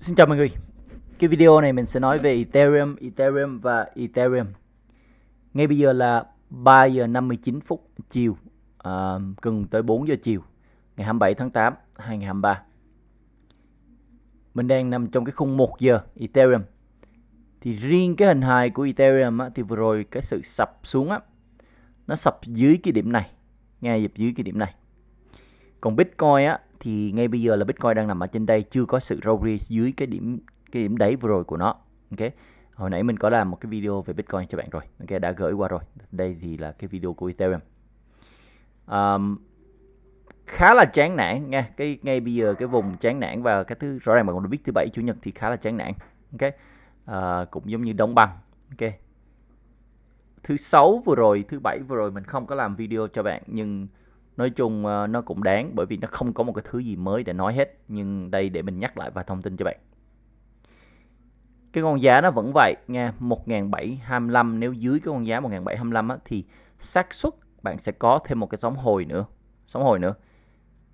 Xin chào mọi người Cái video này mình sẽ nói về Ethereum, Ethereum và Ethereum Ngay bây giờ là 3 giờ 59 phút chiều à, Gần tới 4 giờ chiều Ngày 27 tháng 8, 2023 Mình đang nằm trong cái khung 1 giờ Ethereum Thì riêng cái hình hài của Ethereum á, Thì vừa rồi cái sự sập xuống á Nó sập dưới cái điểm này Ngay dịp dưới cái điểm này Còn Bitcoin á thì ngay bây giờ là Bitcoin đang nằm ở trên đây chưa có sự rally dưới cái điểm cái điểm đáy vừa rồi của nó ok hồi nãy mình có làm một cái video về Bitcoin cho bạn rồi ok đã gửi qua rồi đây thì là cái video của Ethereum um, khá là chán nản nha cái ngay bây giờ cái vùng chán nản và cái thứ rõ ràng bạn cũng biết thứ bảy chủ nhật thì khá là chán nản ok à, cũng giống như đóng băng ok thứ sáu vừa rồi thứ bảy vừa rồi mình không có làm video cho bạn nhưng nói chung ờ, nó cũng đáng bởi vì nó không có một cái thứ gì mới để nói hết nhưng đây để mình nhắc lại và thông tin cho bạn cái con giá nó vẫn vậy nha 1725 nếu dưới cái con giá 1725 á, thì xác suất bạn sẽ có thêm một cái sóng hồi nữa sóng hồi nữa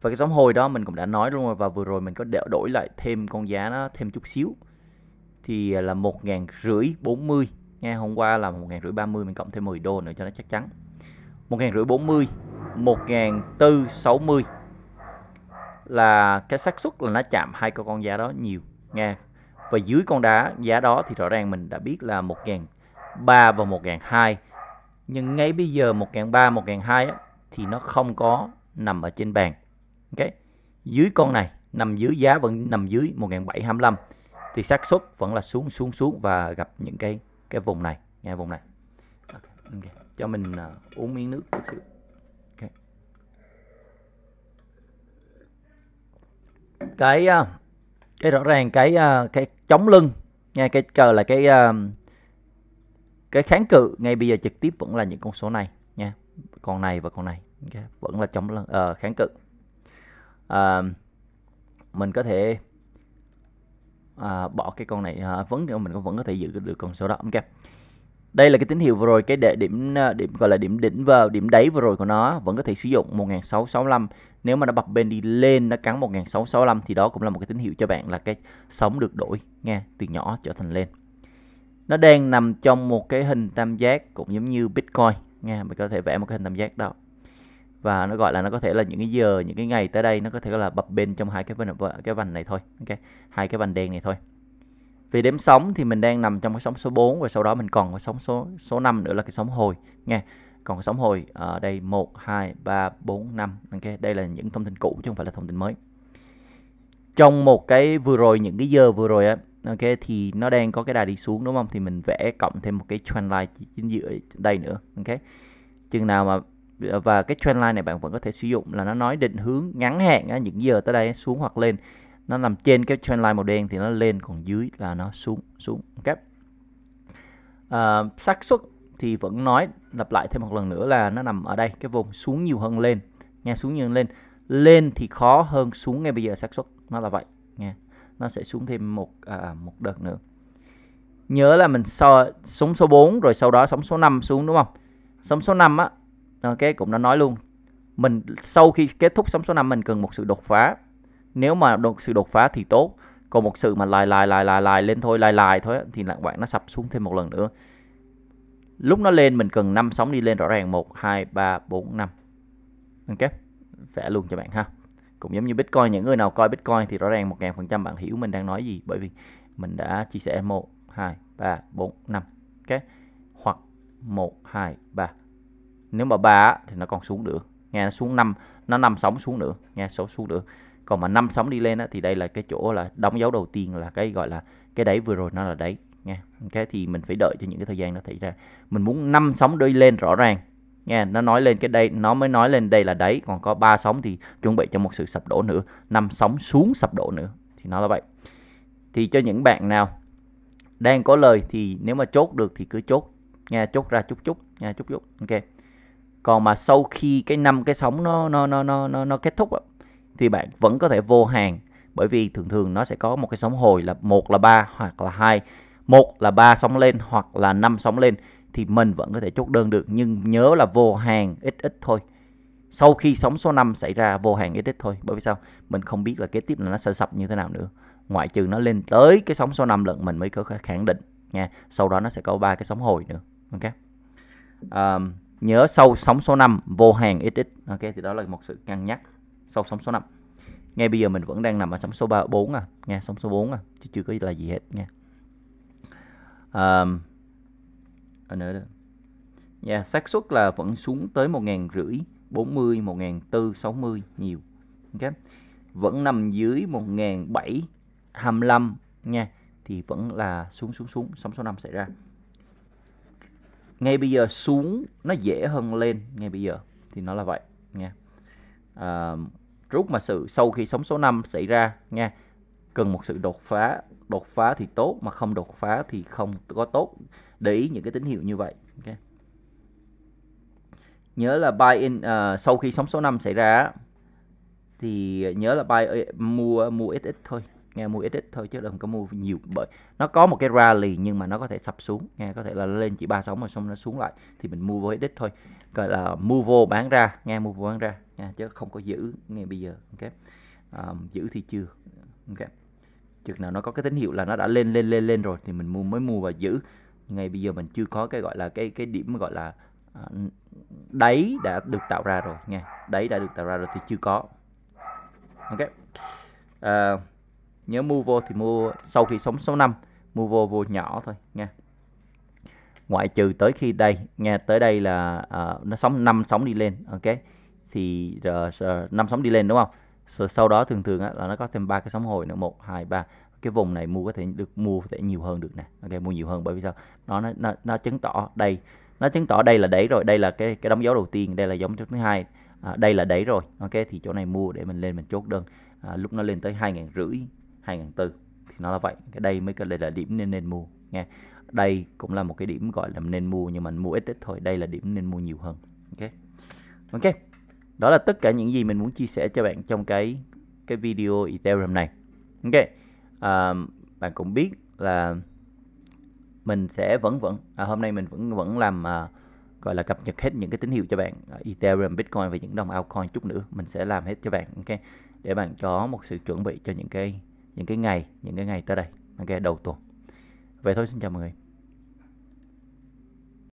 và cái sóng hồi đó mình cũng đã nói luôn rồi và vừa rồi mình có đẹo đổi lại thêm con giá nó thêm chút xíu thì à, là một ngàn rưỡi bốn mươi nghe hôm qua là một ngàn rưỡi ba mươi mình cộng thêm 10 đô nữa cho nó chắc chắn một ngàn rưỡi bốn mươi 1460 là cái xác suất là nó chạm hai cái con giá đó nhiều nghe và dưới con đá giá đó thì rõ ràng mình đã biết là 1003 và 1002 nhưng ngay bây giờ 1003 1002 thì nó không có nằm ở trên bàn ok dưới con này nằm dưới giá vẫn nằm dưới 1725 thì xác suất vẫn là xuống xuống xuống và gặp những cái cái vùng này nghe vùng này okay. Okay. cho mình uh, uống miếng nước chút xíu cái à, cái rõ ràng cái à, cái chống lưng nha cái cờ là cái à, cái kháng cự ngay bây giờ trực tiếp vẫn là những con số này nha con này và con này okay. vẫn là chống lưng uh, kháng cự uh, mình có thể uh, bỏ cái con này uh, vẫn mình vẫn có thể giữ được con số đó ok đây là cái tín hiệu vừa rồi cái đệ điểm ờ, điểm gọi là điểm đỉnh và điểm đáy vừa rồi của nó vẫn có thể sử dụng 1665 nếu mà nó bật bên đi lên nó cắn 1665 thì đó cũng là một cái tín hiệu cho bạn là cái sóng được đổi nghe từ nhỏ trở thành lên nó đang nằm trong một cái hình tam giác cũng giống như Bitcoin nghe mình có thể vẽ một cái hình tam giác đó và nó gọi là nó có thể là những cái giờ những cái ngày tới đây nó có thể là bập bên trong hai cái vành cái vành này thôi ok hai cái vành đen này thôi vì đếm sóng thì mình đang nằm trong cái sóng số 4 và sau đó mình còn cái sóng số số 5 nữa là cái sóng hồi nghe Còn cái sóng hồi ở ờ, đây 1 2 3 4 5 ok. Đây là những thông tin cũ chứ không phải là thông tin mới. Trong một cái vừa rồi những cái giờ vừa rồi á ok thì nó đang có cái đà đi xuống đúng không? Thì mình vẽ cộng thêm một cái trend line chính giữa đây nữa ok. Chừng nào mà và cái trend line này bạn vẫn có thể sử dụng là nó nói định hướng ngắn hạn những giờ tới đây xuống hoặc lên nó nằm trên cái trendline màu đen thì nó lên còn dưới là nó xuống xuống ok à, xác suất thì vẫn nói lặp lại thêm một lần nữa là nó nằm ở đây cái vùng xuống nhiều hơn lên nghe xuống nhiều hơn lên lên thì khó hơn xuống ngay bây giờ xác suất nó là vậy nghe? nó sẽ xuống thêm một à, một đợt nữa nhớ là mình so sóng số 4 rồi sau đó sóng số 5 xuống đúng không sóng số 5 á ok cũng đã nói luôn mình sau khi kết thúc sóng số 5 mình cần một sự đột phá nếu mà đột, sự đột phá thì tốt còn một sự mà lại lại lại lại lại lên thôi lại lại thôi thì là bạn nó sập xuống thêm một lần nữa lúc nó lên mình cần 5 sóng đi lên rõ ràng 1 2 3 4 5 ok vẽ luôn cho bạn ha cũng giống như Bitcoin những người nào coi Bitcoin thì rõ ràng phần trăm bạn hiểu mình đang nói gì bởi vì mình đã chia sẻ 1 2 3 4 5 ok hoặc 1 2 3 nếu mà 3 thì nó còn xuống được nghe nó xuống 5 nó 5 sóng xuống nữa nghe số xuống được còn mà năm sóng đi lên á, thì đây là cái chỗ là đóng dấu đầu tiên là cái gọi là cái đáy vừa rồi nó là đáy nha cái thì mình phải đợi cho những cái thời gian nó xảy ra mình muốn năm sóng đi lên rõ ràng nha nó nói lên cái đây nó mới nói lên đây là đáy còn có ba sóng thì chuẩn bị cho một sự sập đổ nữa năm sóng xuống sập đổ nữa thì nó là vậy thì cho những bạn nào đang có lời thì nếu mà chốt được thì cứ chốt nha chốt ra chút chút nha chút chút ok còn mà sau khi cái năm cái sóng nó nó nó nó nó, nó kết thúc thì bạn vẫn có thể vô hàng bởi vì thường thường nó sẽ có một cái sóng hồi là một là ba hoặc là hai một là ba sóng lên hoặc là năm sóng lên thì mình vẫn có thể chốt đơn được nhưng nhớ là vô hàng ít ít thôi sau khi sóng số 5 xảy ra vô hàng ít ít thôi bởi vì sao mình không biết là kế tiếp là nó sẽ sập như thế nào nữa ngoại trừ nó lên tới cái sóng số 5 lần mình mới có khẳng định nha sau đó nó sẽ có ba cái sóng hồi nữa ok um, nhớ sau sóng số 5 vô hàng ít ít ok thì đó là một sự cân nhắc sau sóng số 5 ngay bây giờ mình vẫn đang nằm ở sóng số 3 4 à nghe sóng số 4 à chứ chưa có là gì hết nha um, ở nữa đó dạ yeah, xác suất là vẫn xuống tới một ngàn rưỡi 40 1.400 60 nhiều ok vẫn nằm dưới 1.700 25 nha thì vẫn là xuống xuống xuống sóng số 5 xảy ra ngay bây giờ xuống nó dễ hơn lên ngay bây giờ thì nó là vậy nha uh, rút mà sự sau khi sóng số 5 xảy ra nha cần một sự đột phá đột phá thì tốt mà không đột phá thì không có tốt để ý những cái tín hiệu như vậy okay. nhớ là buy in uh, sau khi sóng số 5 xảy ra thì nhớ là buy mua mua ít ít thôi nghe mua ít ít thôi chứ đừng có mua nhiều bởi nó có một cái rally nhưng mà nó có thể sập xuống nghe có thể là lên chỉ ba sóng mà xong nó xuống lại thì mình mua với ít ít thôi gọi là mua vô bán ra nghe mua vô bán ra nha chứ không có giữ nghe bây giờ ok um, giữ thì chưa ok chừng nào nó có cái tín hiệu là nó đã lên lên lên lên rồi thì mình mua mới mua và giữ ngay bây giờ mình chưa có cái gọi là cái cái điểm gọi là ờ, đáy đã được tạo ra rồi nghe đáy đã được tạo ra rồi thì chưa có ok uh, nhớ mua vô thì mua sau khi sống 6 năm mua vô vô nhỏ thôi nha ngoại trừ tới khi đây nghe tới đây là uh, nó sóng năm sóng đi lên ok thì ờ, ờ, năm uh, sóng đi lên đúng không rồi sau đó thường thường á, là nó có thêm ba cái sóng hồi nữa một hai ba cái vùng này mua có thể được mua có thể nhiều hơn được nè ok mua nhiều hơn bởi vì sao nó nó nó, nó chứng tỏ đây nó chứng tỏ đây là đẩy rồi đây là cái cái đóng dấu đầu tiên đây là giống thứ hai à, đây là đẩy rồi ok thì chỗ này mua để mình lên mình chốt đơn à, lúc nó lên tới hai ngàn rưỡi 2004 thì nó là vậy cái đây mới đây là điểm nên nên mua nha đây cũng là một cái điểm gọi là nên mua nhưng mà mua ít ít thôi đây là điểm nên mua nhiều hơn ok ok đó là tất cả những gì mình muốn chia sẻ cho bạn trong cái cái video Ethereum này ok à, bạn cũng biết là mình sẽ vẫn vẫn à, hôm nay mình vẫn vẫn làm à, gọi là cập nhật hết những cái tín hiệu cho bạn à, Ethereum, Bitcoin và những đồng altcoin chút nữa mình sẽ làm hết cho bạn ok để bạn có một sự chuẩn bị cho những cái những cái ngày những cái ngày tới đây ok đầu tuần vậy thôi xin chào mọi người